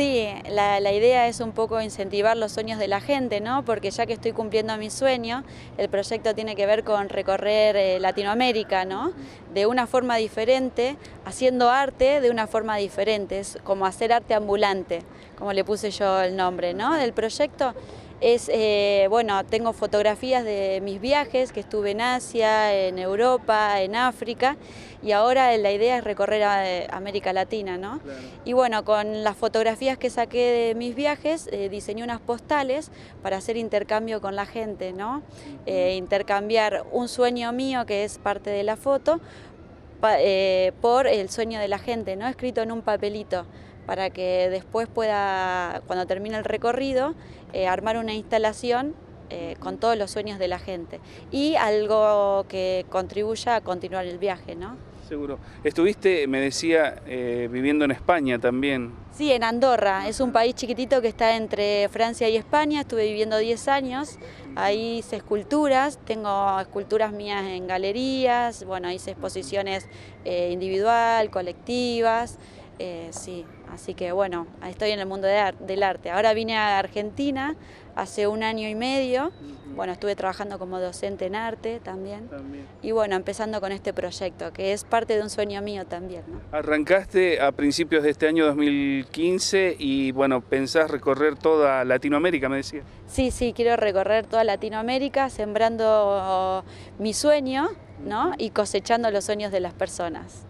Sí, la, idea es un poco incentivar los sueños de la gente, ¿no? Porque ya que estoy cumpliendo mi sueño, el proyecto tiene que ver con recorrer eh, Latinoamérica, ¿no? De una forma diferente, haciendo arte de una forma diferente, es como hacer arte ambulante, como le puse yo el nombre, ¿no? Del proyecto es, eh, bueno, tengo fotografías de mis viajes que estuve en Asia, en Europa, en África y ahora la idea es recorrer a, eh, América Latina, ¿no? Y bueno, con las fotografías que saqué de mis viajes eh, diseñé unas postales para hacer intercambio con la gente, ¿no? intercambiar un sueño mío que es parte de la foto por el sueño de la gente, ¿no? Escrito en un papelito para que después pueda, cuando termine el recorrido, eh, armar una instalación eh, con todos los sueños de la gente y algo que contribuya a continuar el viaje, ¿no? Seguro. Estuviste, me decía, eh, viviendo en España también. Sí, en Andorra. Es un país chiquitito que está entre Francia y España. Estuve viviendo 10 años. Ahí hice esculturas. Tengo esculturas mías en galerías. Bueno, hice exposiciones individual, colectivas. Eh, sí, así que bueno, estoy en el mundo del arte. Ahora vine a Argentina hace un año y medio. Bueno, estuve trabajando como docente en arte también. Y bueno, empezando con este proyecto, que es parte de un sueño mío también. Arrancaste a principios de este año 2015 y bueno, pensás recorrer toda Latinoamérica, me decía. Sí, sí, quiero recorrer toda Latinoamérica sembrando mi sueño, ¿no? Y cosechando los sueños de las personas.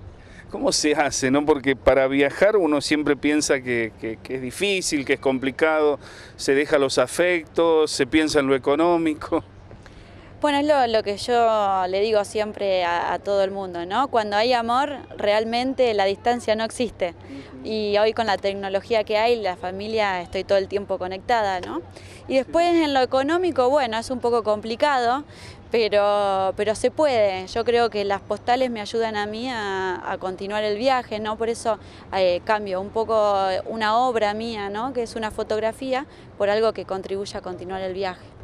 ¿Cómo se hace? No? Porque para viajar uno siempre piensa que, es difícil, que es complicado, se deja los afectos, se piensa en lo económico. Bueno, es lo, que yo le digo siempre a, a, todo el mundo, ¿no? Cuando hay amor, realmente la distancia no existe. Y hoy con la tecnología que hay, la familia, estoy todo el tiempo conectada, ¿no? Y después en lo económico, bueno, es un poco complicado, pero, pero se puede. Yo creo que las postales me ayudan a mí a, continuar el viaje, ¿no? Por eso eh, cambio un poco eh, una obra mía, ¿no? Que es una fotografía por algo que contribuya a continuar el viaje.